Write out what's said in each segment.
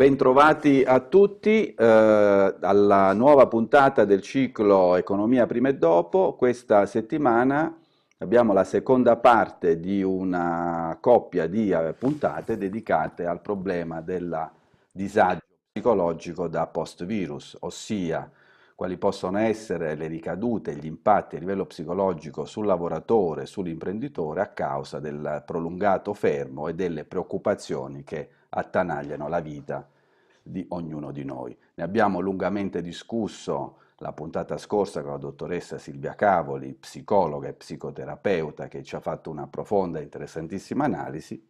Bentrovati a tutti eh, alla nuova puntata del ciclo Economia prima e dopo. Questa settimana abbiamo la seconda parte di una coppia di eh, puntate dedicate al problema del disagio psicologico da post-virus, ossia quali possono essere le ricadute gli impatti a livello psicologico sul lavoratore, sull'imprenditore a causa del prolungato fermo e delle preoccupazioni che attanagliano la vita di ognuno di noi. Ne abbiamo lungamente discusso la puntata scorsa con la dottoressa Silvia Cavoli, psicologa e psicoterapeuta, che ci ha fatto una profonda e interessantissima analisi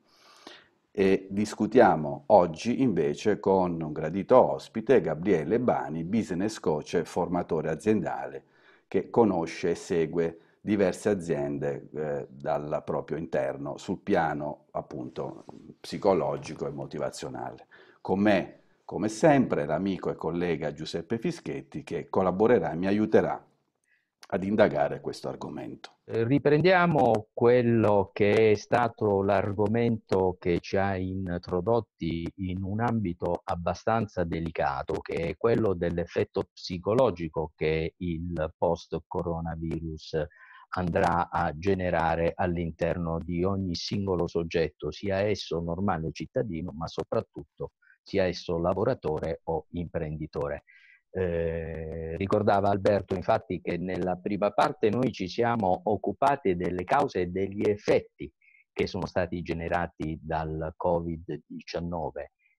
e discutiamo oggi invece con un gradito ospite, Gabriele Bani, business coach e formatore aziendale che conosce e segue diverse aziende eh, dal proprio interno sul piano appunto psicologico e motivazionale. Con me, come sempre, l'amico e collega Giuseppe Fischetti che collaborerà e mi aiuterà ad indagare questo argomento. Eh, riprendiamo quello che è stato l'argomento che ci ha introdotti in un ambito abbastanza delicato, che è quello dell'effetto psicologico che il post-coronavirus andrà a generare all'interno di ogni singolo soggetto, sia esso normale cittadino, ma soprattutto sia esso lavoratore o imprenditore. Eh, ricordava Alberto infatti che nella prima parte noi ci siamo occupati delle cause e degli effetti che sono stati generati dal Covid-19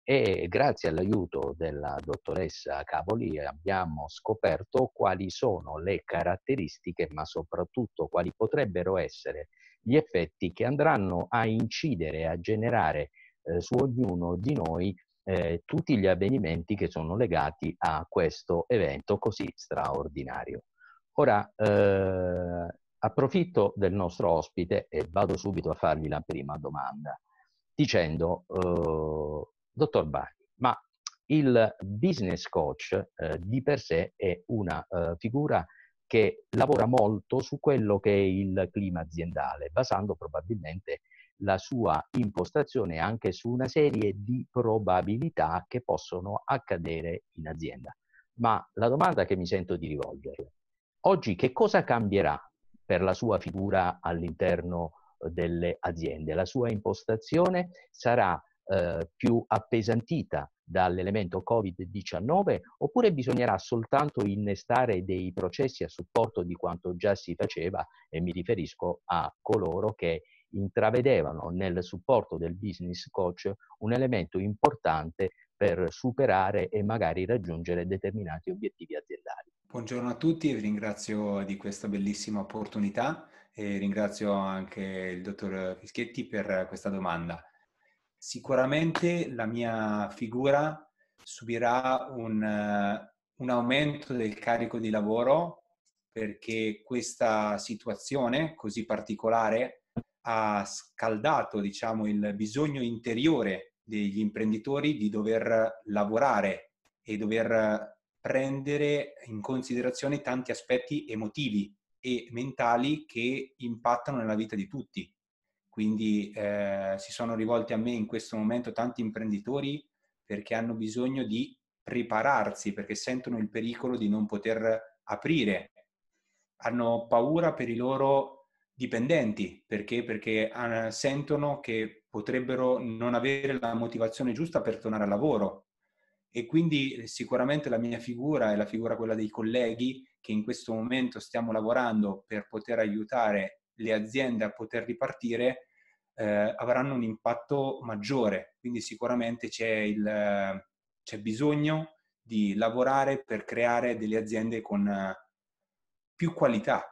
e grazie all'aiuto della dottoressa Cavoli abbiamo scoperto quali sono le caratteristiche ma soprattutto quali potrebbero essere gli effetti che andranno a incidere, a generare eh, su ognuno di noi eh, tutti gli avvenimenti che sono legati a questo evento così straordinario. Ora eh, approfitto del nostro ospite e vado subito a fargli la prima domanda dicendo, eh, dottor Bagni, ma il business coach eh, di per sé è una eh, figura che lavora molto su quello che è il clima aziendale, basando probabilmente la sua impostazione anche su una serie di probabilità che possono accadere in azienda. Ma la domanda che mi sento di rivolgere, oggi che cosa cambierà per la sua figura all'interno eh, delle aziende? La sua impostazione sarà eh, più appesantita dall'elemento Covid-19 oppure bisognerà soltanto innestare dei processi a supporto di quanto già si faceva e mi riferisco a coloro che intravedevano nel supporto del business coach un elemento importante per superare e magari raggiungere determinati obiettivi aziendali. Buongiorno a tutti e vi ringrazio di questa bellissima opportunità e ringrazio anche il dottor Fischetti per questa domanda. Sicuramente la mia figura subirà un, un aumento del carico di lavoro perché questa situazione così particolare ha scaldato diciamo, il bisogno interiore degli imprenditori di dover lavorare e dover prendere in considerazione tanti aspetti emotivi e mentali che impattano nella vita di tutti. Quindi eh, si sono rivolti a me in questo momento tanti imprenditori perché hanno bisogno di prepararsi, perché sentono il pericolo di non poter aprire, hanno paura per i loro dipendenti perché, perché uh, sentono che potrebbero non avere la motivazione giusta per tornare al lavoro e quindi eh, sicuramente la mia figura e la figura quella dei colleghi che in questo momento stiamo lavorando per poter aiutare le aziende a poter ripartire eh, avranno un impatto maggiore quindi sicuramente c'è, il, c'è bisogno di lavorare per creare delle aziende con eh, più qualità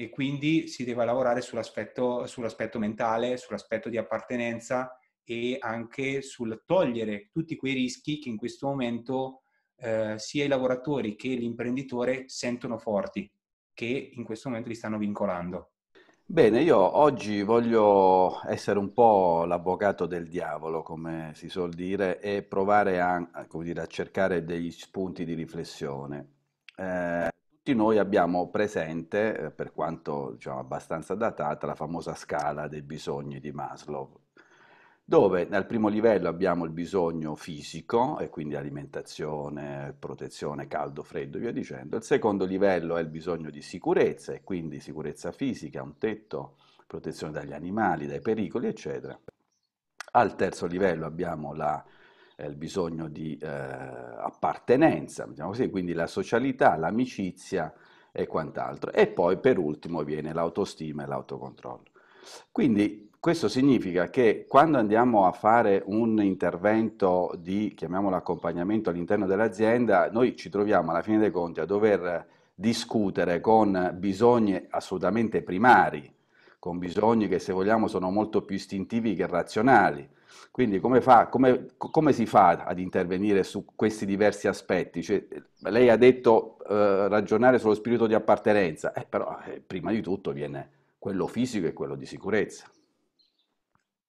e quindi si deve lavorare sull'aspetto, sull'aspetto mentale, sull'aspetto di appartenenza e anche sul togliere tutti quei rischi che in questo momento eh, sia i lavoratori che l'imprenditore sentono forti, che in questo momento li stanno vincolando. Bene, io oggi voglio essere un po' l'avvocato del diavolo, come si suol dire, e provare a, dire, a cercare degli spunti di riflessione. Eh, tutti noi abbiamo presente, eh, per quanto diciamo, abbastanza datata, la famosa scala dei bisogni di Maslow, dove al primo livello abbiamo il bisogno fisico, e quindi alimentazione, protezione, caldo, freddo, e via dicendo. Il secondo livello è il bisogno di sicurezza, e quindi sicurezza fisica, un tetto, protezione dagli animali, dai pericoli, eccetera. Al terzo livello abbiamo la eh, il bisogno di eh, appartenenza, diciamo così, quindi la socialità, l'amicizia e quant'altro. E poi per ultimo viene l'autostima e l'autocontrollo. Quindi questo significa che quando andiamo a fare un intervento di, chiamiamolo accompagnamento all'interno dell'azienda, noi ci troviamo alla fine dei conti a dover discutere con bisogni assolutamente primari con bisogni che se vogliamo sono molto più istintivi che razionali. Quindi come, fa, come, come si fa ad intervenire su questi diversi aspetti? Cioè, lei ha detto eh, ragionare sullo spirito di appartenenza, eh, però eh, prima di tutto viene quello fisico e quello di sicurezza.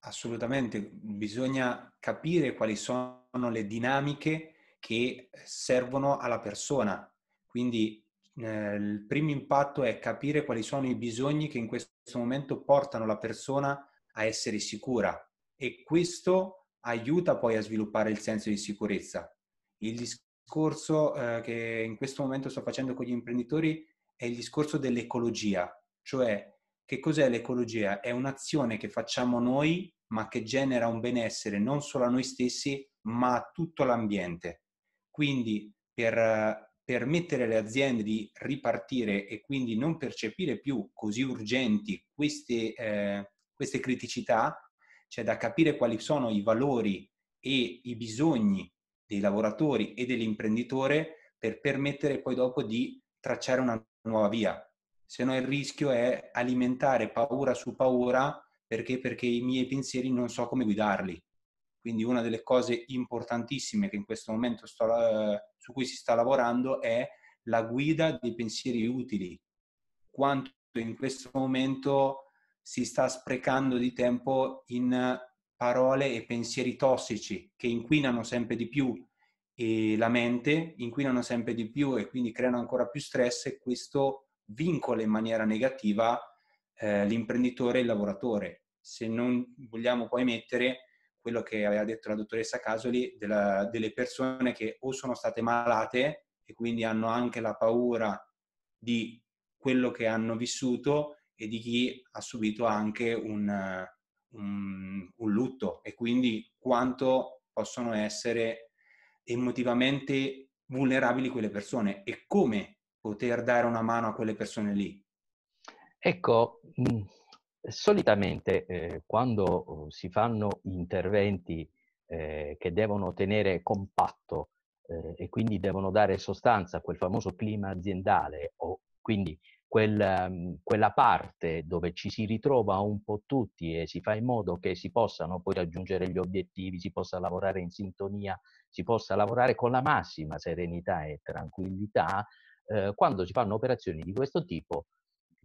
Assolutamente, bisogna capire quali sono le dinamiche che servono alla persona. Quindi eh, il primo impatto è capire quali sono i bisogni che in questo momento portano la persona a essere sicura e questo aiuta poi a sviluppare il senso di sicurezza. Il discorso eh, che in questo momento sto facendo con gli imprenditori è il discorso dell'ecologia, cioè che cos'è l'ecologia? È un'azione che facciamo noi ma che genera un benessere non solo a noi stessi ma a tutto l'ambiente. Quindi per eh, permettere alle aziende di ripartire e quindi non percepire più così urgenti queste, eh, queste criticità, cioè da capire quali sono i valori e i bisogni dei lavoratori e dell'imprenditore per permettere poi dopo di tracciare una nuova via. Se no il rischio è alimentare paura su paura perché, perché i miei pensieri non so come guidarli quindi una delle cose importantissime che in questo momento sto, eh, su cui si sta lavorando è la guida dei pensieri utili, quanto in questo momento si sta sprecando di tempo in parole e pensieri tossici che inquinano sempre di più la mente, inquinano sempre di più e quindi creano ancora più stress e questo vincola in maniera negativa eh, l'imprenditore e il lavoratore. Se non vogliamo poi mettere quello che aveva detto la dottoressa Casoli, della, delle persone che o sono state malate e quindi hanno anche la paura di quello che hanno vissuto e di chi ha subito anche un, un, un lutto e quindi quanto possono essere emotivamente vulnerabili quelle persone e come poter dare una mano a quelle persone lì. Ecco, mm, Solitamente eh, quando eh, si fanno interventi eh, che devono tenere compatto eh, e quindi devono dare sostanza a quel famoso clima aziendale o quindi quel, ehm, quella parte dove ci si ritrova un po' tutti e si fa in modo che si possano poi raggiungere gli obiettivi, si possa lavorare in sintonia, si possa lavorare con la massima serenità e tranquillità, eh, quando si fanno operazioni di questo tipo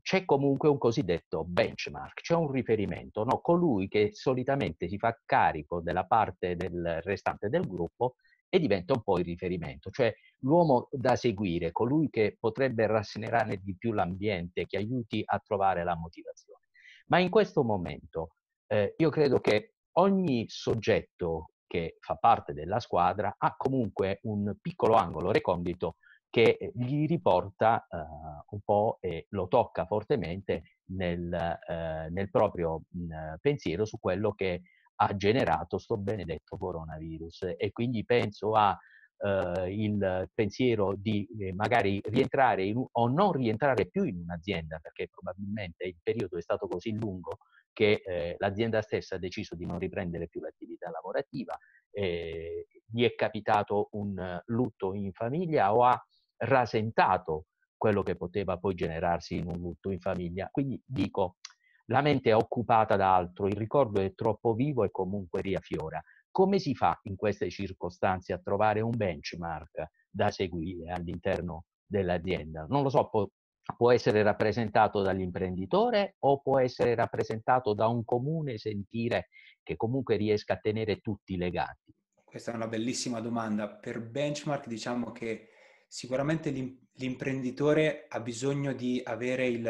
c'è comunque un cosiddetto benchmark, c'è un riferimento, no? colui che solitamente si fa carico della parte del restante del gruppo e diventa un po' il riferimento, cioè l'uomo da seguire, colui che potrebbe rasserenare di più l'ambiente, che aiuti a trovare la motivazione. Ma in questo momento eh, io credo che ogni soggetto che fa parte della squadra ha comunque un piccolo angolo recondito che eh, gli riporta eh, un po' e lo tocca fortemente nel, eh, nel proprio mh, mm, pensiero su quello che ha generato sto benedetto coronavirus e quindi penso a Uh, il pensiero di eh, magari rientrare in, o non rientrare più in un'azienda, perché probabilmente il periodo è stato così lungo che eh, l'azienda stessa ha deciso di non riprendere più l'attività lavorativa, eh, gli è capitato un lutto in famiglia o ha rasentato quello che poteva poi generarsi in un lutto in famiglia. Quindi dico, la mente è occupata da altro, il ricordo è troppo vivo e comunque riaffiora. Come si fa in queste circostanze a trovare un benchmark da seguire all'interno dell'azienda? Non lo so, può, può essere rappresentato dall'imprenditore o può essere rappresentato da un comune sentire che comunque riesca a tenere tutti legati. Questa è una bellissima domanda. Per benchmark diciamo che sicuramente l'imprenditore ha bisogno di avere il,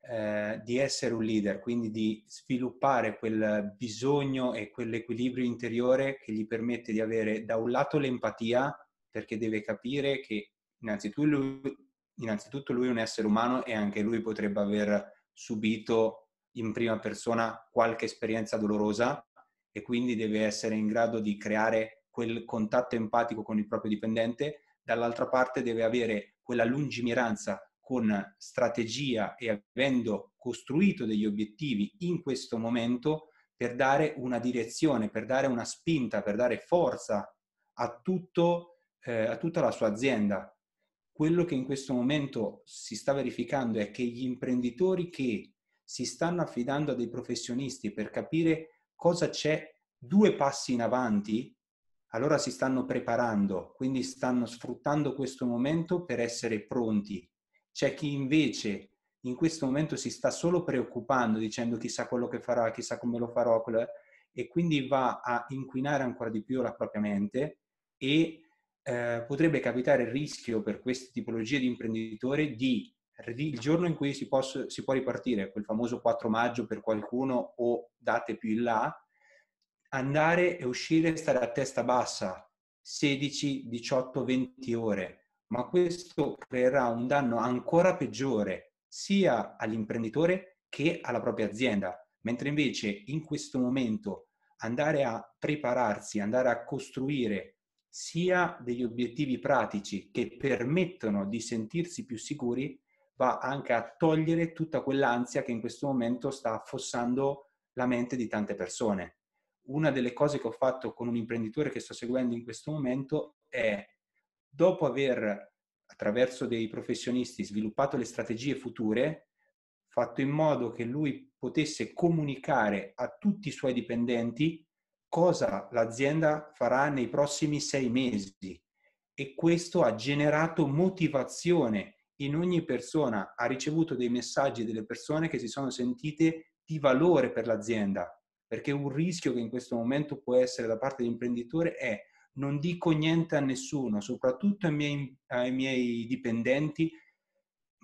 eh, di essere un leader, quindi di sviluppare quel bisogno e quell'equilibrio interiore che gli permette di avere da un lato l'empatia, perché deve capire che innanzitutto lui, innanzitutto lui è un essere umano e anche lui potrebbe aver subito in prima persona qualche esperienza dolorosa e quindi deve essere in grado di creare quel contatto empatico con il proprio dipendente dall'altra parte deve avere quella lungimiranza con strategia e avendo costruito degli obiettivi in questo momento per dare una direzione, per dare una spinta, per dare forza a, tutto, eh, a tutta la sua azienda. Quello che in questo momento si sta verificando è che gli imprenditori che si stanno affidando a dei professionisti per capire cosa c'è due passi in avanti allora si stanno preparando, quindi stanno sfruttando questo momento per essere pronti. C'è chi invece in questo momento si sta solo preoccupando dicendo chissà quello che farà, chissà come lo farò, e quindi va a inquinare ancora di più la propria mente e eh, potrebbe capitare il rischio per queste tipologie di imprenditore di il giorno in cui si, posso, si può ripartire, quel famoso 4 maggio per qualcuno o date più in là, andare e uscire, stare a testa bassa 16, 18, 20 ore, ma questo creerà un danno ancora peggiore sia all'imprenditore che alla propria azienda. Mentre invece in questo momento andare a prepararsi, andare a costruire sia degli obiettivi pratici che permettono di sentirsi più sicuri, va anche a togliere tutta quell'ansia che in questo momento sta affossando la mente di tante persone una delle cose che ho fatto con un imprenditore che sto seguendo in questo momento è, dopo aver attraverso dei professionisti sviluppato le strategie future, fatto in modo che lui potesse comunicare a tutti i suoi dipendenti cosa l'azienda farà nei prossimi sei mesi. E questo ha generato motivazione in ogni persona, ha ricevuto dei messaggi delle persone che si sono sentite di valore per l'azienda, perché un rischio che in questo momento può essere da parte dell'imprenditore è non dico niente a nessuno, soprattutto ai miei, ai miei dipendenti,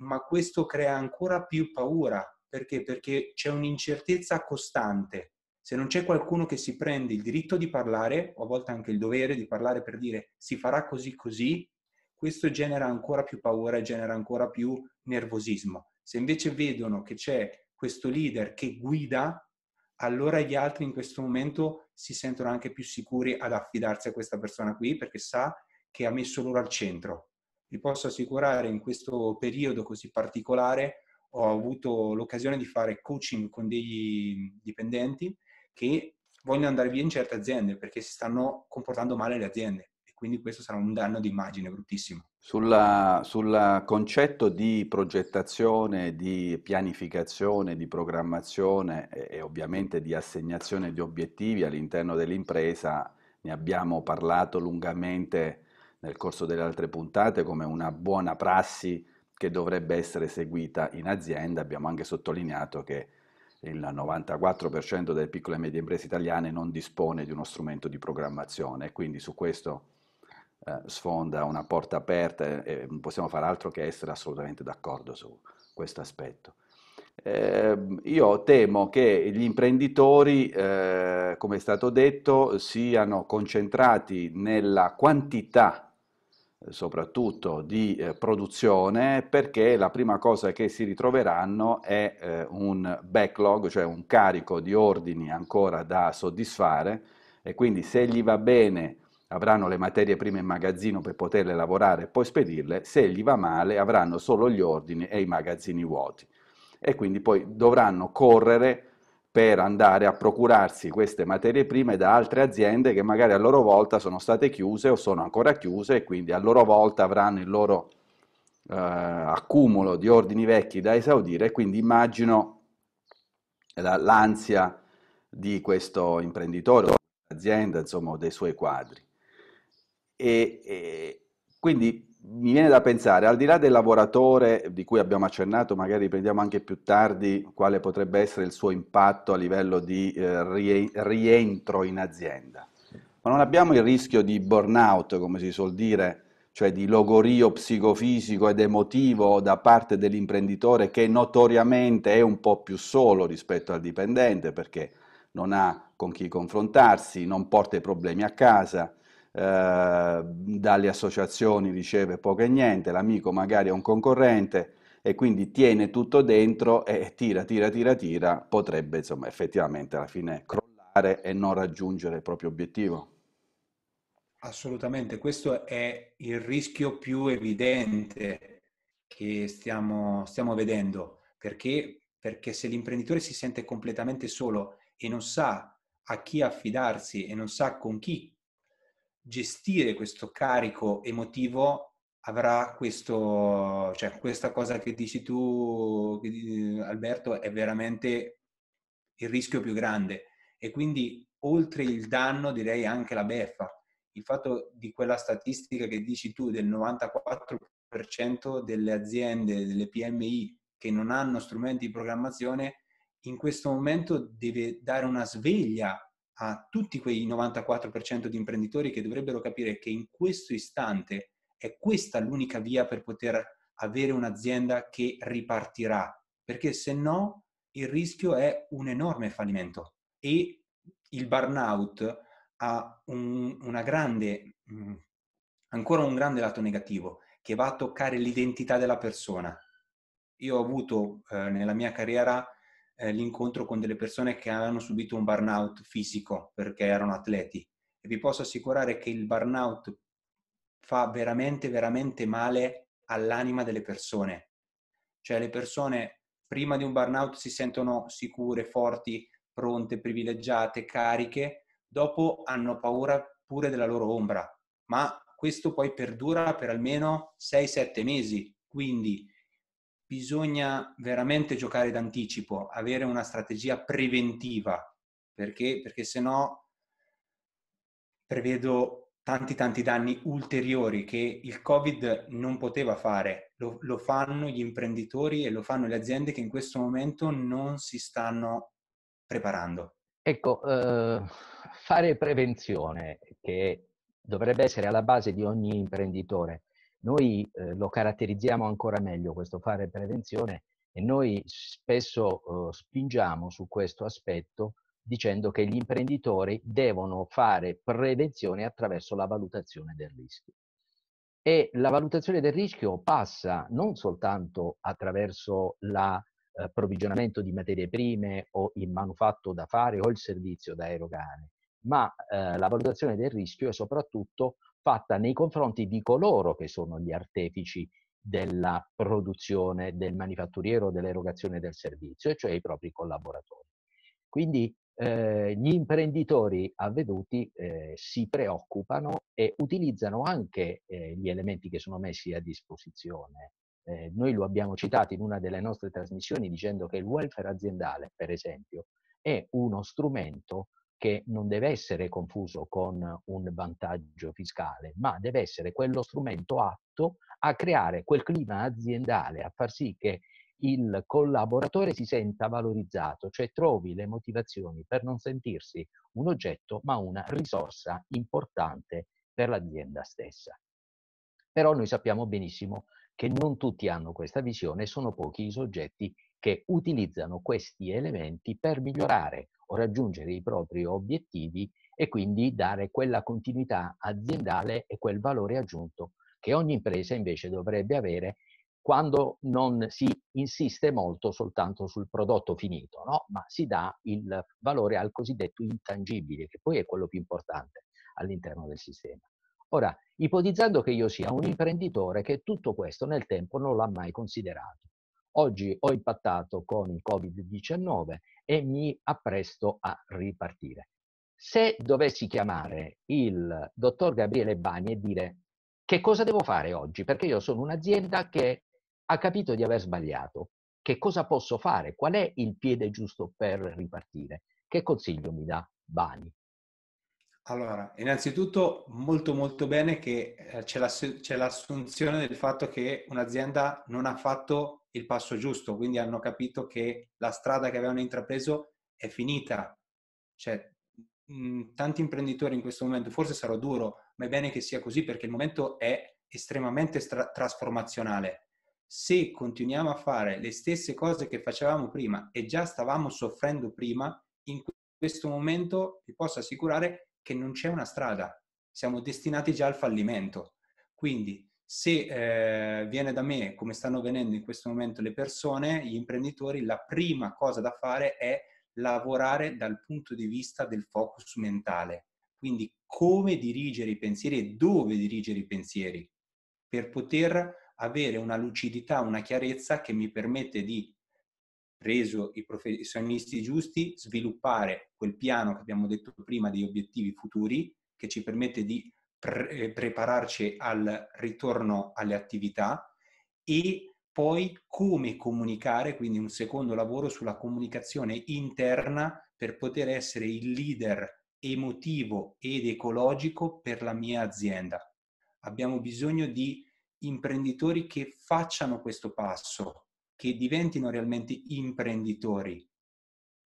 ma questo crea ancora più paura. Perché? Perché c'è un'incertezza costante. Se non c'è qualcuno che si prende il diritto di parlare, o a volte anche il dovere di parlare per dire si farà così così, questo genera ancora più paura e genera ancora più nervosismo. Se invece vedono che c'è questo leader che guida, allora gli altri in questo momento si sentono anche più sicuri ad affidarsi a questa persona qui perché sa che ha messo loro al centro. Vi posso assicurare in questo periodo così particolare ho avuto l'occasione di fare coaching con degli dipendenti che vogliono andare via in certe aziende perché si stanno comportando male le aziende e quindi questo sarà un danno di immagine bruttissimo. Sul concetto di progettazione, di pianificazione, di programmazione e, e ovviamente di assegnazione di obiettivi all'interno dell'impresa ne abbiamo parlato lungamente nel corso delle altre puntate come una buona prassi che dovrebbe essere seguita in azienda. Abbiamo anche sottolineato che il 94% delle piccole e medie imprese italiane non dispone di uno strumento di programmazione e quindi su questo eh, sfonda una porta aperta e non possiamo fare altro che essere assolutamente d'accordo su questo aspetto. Eh, io temo che gli imprenditori, eh, come è stato detto, siano concentrati nella quantità eh, soprattutto di eh, produzione perché la prima cosa che si ritroveranno è un backlog, cioè un carico di ordini ancora da soddisfare e quindi se gli va bene avranno le materie prime in magazzino per poterle lavorare e poi spedirle, se gli va male avranno solo gli ordini e i magazzini vuoti e quindi poi dovranno correre per andare a procurarsi queste materie prime da altre aziende che magari a loro volta sono state chiuse o sono ancora chiuse e quindi a loro volta avranno il loro eh, accumulo di ordini vecchi da esaudire e quindi immagino l'ansia di questo imprenditore o azienda, insomma, dei suoi quadri. E, e quindi mi viene da pensare, al di là del lavoratore di cui abbiamo accennato, magari prendiamo anche più tardi quale potrebbe essere il suo impatto a livello di eh, rientro in azienda, ma non abbiamo il rischio di burnout, come si suol dire, cioè di logorio psicofisico ed emotivo da parte dell'imprenditore che notoriamente è un po' più solo rispetto al dipendente perché non ha con chi confrontarsi, non porta i problemi a casa Ehm, dalle associazioni riceve poco e niente, l'amico magari è un concorrente e quindi tiene tutto dentro e tira, tira, tira, tira, potrebbe insomma effettivamente alla fine crollare e non raggiungere il proprio obiettivo. Assolutamente, questo è il rischio più evidente che stiamo, stiamo vedendo, perché? perché se l'imprenditore si sente completamente solo e non sa a chi affidarsi e non sa con chi gestire questo carico emotivo avrà questo, cioè questa cosa che dici tu Alberto è veramente il rischio più grande e quindi oltre il danno direi anche la beffa. Il fatto di quella statistica che dici tu del 94% delle aziende, delle PMI che non hanno strumenti di programmazione, in questo momento deve dare una sveglia a tutti quei 94% di imprenditori che dovrebbero capire che in questo istante è questa l'unica via per poter avere un'azienda che ripartirà, perché se no il rischio è un enorme fallimento e il burnout ha un, una grande, mm, ancora un grande lato negativo che va a toccare l'identità della persona. Io ho avuto eh, nella mia carriera eh, l'incontro con delle persone che avevano subito un burnout fisico perché erano atleti e vi posso assicurare che il burnout fa veramente, veramente male all'anima delle persone. Cioè le persone prima di un burnout si sentono sicure, forti, pronte, privilegiate, cariche, dopo hanno paura pure della loro ombra, ma questo poi perdura per almeno 6-7 mesi. Quindi bisogna veramente giocare d'anticipo, avere una strategia preventiva, perché, perché se no prevedo tanti tanti danni ulteriori che il Covid non poteva fare. Lo, lo, fanno gli imprenditori e lo fanno le aziende che in questo momento non si stanno preparando. Ecco, eh, fare prevenzione, che dovrebbe essere alla base di ogni imprenditore, noi eh, lo caratterizziamo ancora meglio questo fare prevenzione e noi spesso eh, spingiamo su questo aspetto dicendo che gli imprenditori devono fare prevenzione attraverso la valutazione del rischio. E la valutazione del rischio passa non soltanto attraverso l'approvvigionamento eh, di materie prime o il manufatto da fare o il servizio da erogare, ma eh, la valutazione del rischio è soprattutto fatta nei confronti di coloro che sono gli artefici della produzione, del manifatturiero, dell'erogazione del servizio, cioè i propri collaboratori. Quindi eh, gli imprenditori avveduti eh, si preoccupano e utilizzano anche eh, gli elementi che sono messi a disposizione. Eh, noi lo abbiamo citato in una delle nostre trasmissioni dicendo che il welfare aziendale, per esempio, è uno strumento che non deve essere confuso con un vantaggio fiscale, ma deve essere quello strumento atto a creare quel clima aziendale, a far sì che il collaboratore si senta valorizzato, cioè trovi le motivazioni per non sentirsi un oggetto, ma una risorsa importante per l'azienda stessa. Però noi sappiamo benissimo che non tutti hanno questa visione, sono pochi i soggetti che utilizzano questi elementi per migliorare o raggiungere i propri obiettivi e quindi dare quella continuità aziendale e quel valore aggiunto che ogni impresa invece dovrebbe avere quando non si insiste molto soltanto sul prodotto finito, no? ma si dà il valore al cosiddetto intangibile, che poi è quello più importante all'interno del sistema. Ora, ipotizzando che io sia un imprenditore che tutto questo nel tempo non l'ha mai considerato, Oggi ho impattato con il Covid-19 e mi appresto a ripartire. Se dovessi chiamare il dottor Gabriele Bagni e dire che cosa devo fare oggi, perché io sono un'azienda che ha capito di aver sbagliato, che cosa posso fare, qual è il piede giusto per ripartire, che consiglio mi dà Bani? Allora, innanzitutto molto molto bene che eh, c'è, l'ass- c'è, l'assunzione del fatto che un'azienda non ha fatto il passo giusto, quindi hanno capito che la strada che avevano intrapreso è finita. Cioè, mh, mm, tanti imprenditori in questo momento, forse sarò duro, ma è bene che sia così perché il momento è estremamente stra- trasformazionale. Se continuiamo a fare le stesse cose che facevamo prima e già stavamo soffrendo prima, in questo momento vi posso assicurare che non c'è una strada, siamo destinati già al fallimento. Quindi se eh, viene da me, come stanno venendo in questo momento le persone, gli imprenditori, la prima cosa da fare è lavorare dal punto di vista del focus mentale. Quindi come dirigere i pensieri e dove dirigere i pensieri per poter avere una lucidità, una chiarezza che mi permette di preso i professionisti giusti, sviluppare quel piano che abbiamo detto prima degli obiettivi futuri che ci permette di pre- eh, prepararci al ritorno alle attività e poi come comunicare, quindi un secondo lavoro sulla comunicazione interna per poter essere il leader emotivo ed ecologico per la mia azienda. Abbiamo bisogno di imprenditori che facciano questo passo, che diventino realmente imprenditori.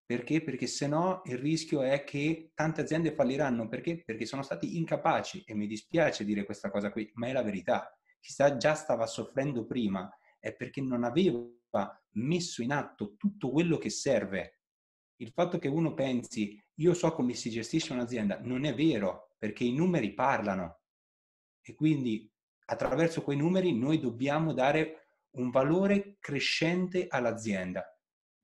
Perché? Perché se no il rischio è che tante aziende falliranno. Perché? Perché sono stati incapaci, e mi dispiace dire questa cosa qui, ma è la verità. Chi già stava soffrendo prima è perché non aveva messo in atto tutto quello che serve. Il fatto che uno pensi, io so come si gestisce un'azienda, non è vero, perché i numeri parlano. E quindi attraverso quei numeri noi dobbiamo dare un valore crescente all'azienda.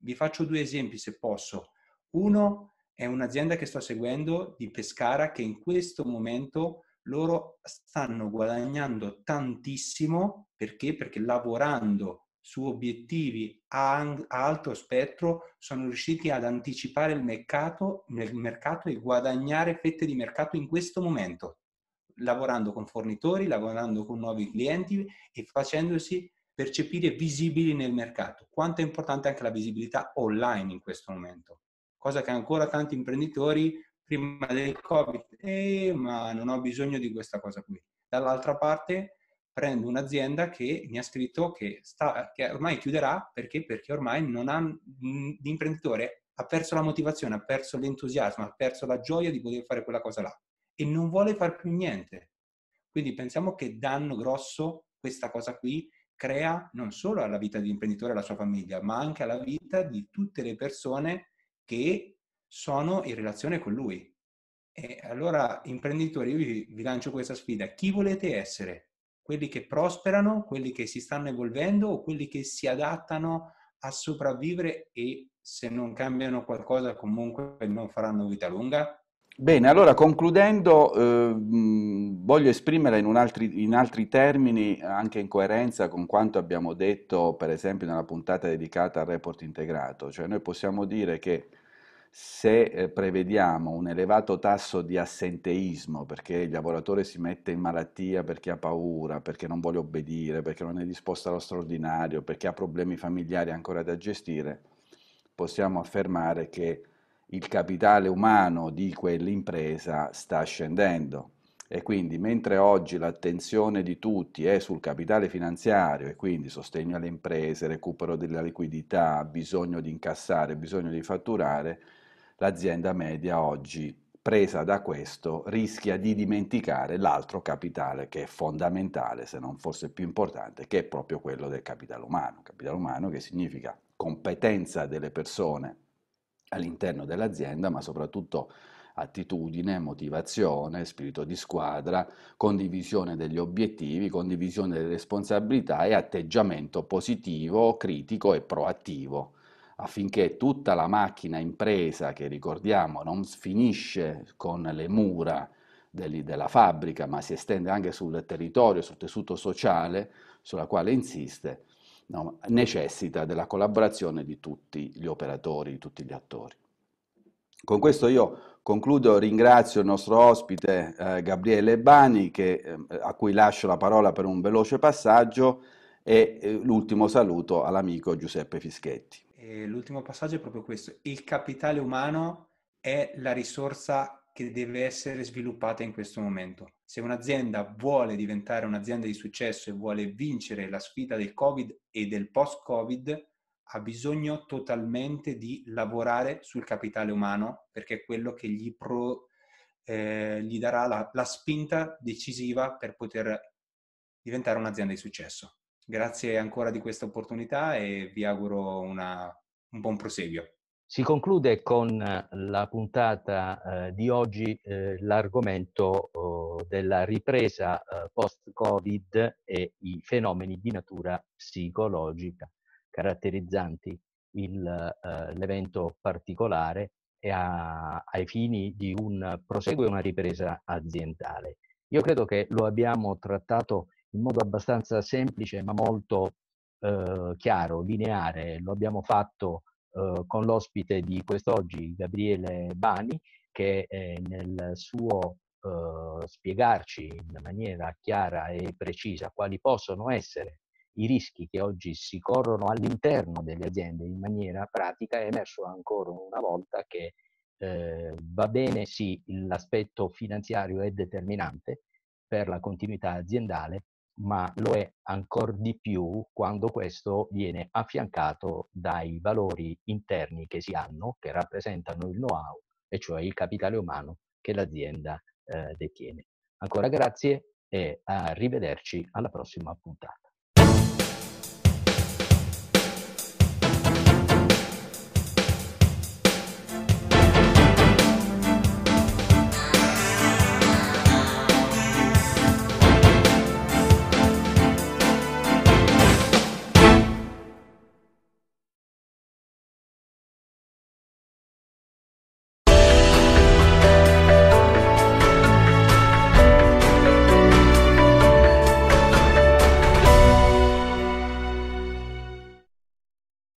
Vi faccio due esempi se posso. Uno è un'azienda che sto seguendo di Pescara che in questo momento loro stanno guadagnando tantissimo perché? Perché lavorando su obiettivi a, alto spettro sono riusciti ad anticipare il mercato, il mercato e guadagnare fette di mercato in questo momento, lavorando con fornitori, lavorando con nuovi clienti e facendosi percepire visibili nel mercato. Quanto è importante anche la visibilità online in questo momento, cosa che ancora tanti imprenditori prima del Covid, eh, ma non ho bisogno di questa cosa qui. Dall'altra parte prendo un'azienda che mi ha scritto che, sta, che ormai chiuderà perché, perché ormai non ha, l'imprenditore ha perso la motivazione, ha perso l'entusiasmo, ha perso la gioia di poter fare quella cosa là e non vuole far più niente. Quindi pensiamo che danno grosso questa cosa qui crea non solo alla vita dell'imprenditore e alla sua famiglia, ma anche alla vita di tutte le persone che sono in relazione con lui. E allora, imprenditori, io vi lancio questa sfida. Chi volete essere? Quelli che prosperano, quelli che si stanno evolvendo o quelli che si adattano a sopravvivere e se non cambiano qualcosa comunque non faranno vita lunga? Bene, allora concludendo, eh, voglio esprimere in, altri, in altri termini, anche in coerenza con quanto abbiamo detto, per esempio, nella puntata dedicata al report integrato, cioè noi possiamo dire che se eh, prevediamo un elevato tasso di assenteismo, perché il lavoratore si mette in malattia perché ha paura, perché non vuole obbedire, perché non è disposto allo straordinario, perché ha problemi familiari ancora da gestire, possiamo affermare che il capitale umano di quell'impresa sta scendendo. E quindi mentre oggi l'attenzione di tutti è sul capitale finanziario e quindi sostegno alle imprese, recupero della liquidità, bisogno di incassare, bisogno di fatturare, l'azienda media oggi, presa da questo, rischia di dimenticare l'altro capitale che è fondamentale, se non forse più importante, che è proprio quello del capitale umano. Capitale umano che significa competenza delle persone all'interno dell'azienda, ma soprattutto attitudine, motivazione, spirito di squadra, condivisione degli obiettivi, condivisione delle responsabilità e atteggiamento positivo, critico e proattivo affinché tutta la macchina impresa che ricordiamo non finisce con le mura della fabbrica, ma si estende anche sul territorio, sul tessuto sociale sulla quale insiste, no, necessita della collaborazione di tutti gli operatori, di tutti gli attori. Con questo io concludo, ringrazio il nostro ospite eh, Gabriele Bani che, eh, a cui lascio la parola per un veloce passaggio e eh, l'ultimo saluto all'amico Giuseppe Fischetti. L'ultimo passaggio è proprio questo, il capitale umano è la risorsa che deve essere sviluppata in questo momento. Se un'azienda vuole diventare un'azienda di successo e vuole vincere la sfida del Covid e del post-Covid, ha bisogno totalmente di lavorare sul capitale umano perché è quello che gli, pro, eh, gli darà la, la spinta decisiva per poter diventare un'azienda di successo. Grazie ancora di questa opportunità e vi auguro una, un buon proseguio. Si conclude con eh, la puntata eh, di oggi eh, l'argomento oh, della ripresa eh, post-Covid e i fenomeni di natura psicologica caratterizzanti eh, l'evento particolare e a, ai fini di un proseguo e una ripresa aziendale. Io credo che lo abbiamo trattato in modo abbastanza semplice ma molto eh, chiaro, lineare, lo abbiamo fatto eh, con l'ospite di quest'oggi, Gabriele Bani, che nel suo eh, spiegarci in maniera chiara e precisa quali possono essere i rischi che oggi si corrono all'interno delle aziende in maniera pratica, è emerso ancora una volta che eh, va bene sì l'aspetto finanziario è determinante per la continuità aziendale, ma lo è ancora di più quando questo viene affiancato dai valori interni che si hanno, che rappresentano il know-how, e cioè il capitale umano che l'azienda eh, detiene. Ancora grazie e arrivederci alla prossima puntata.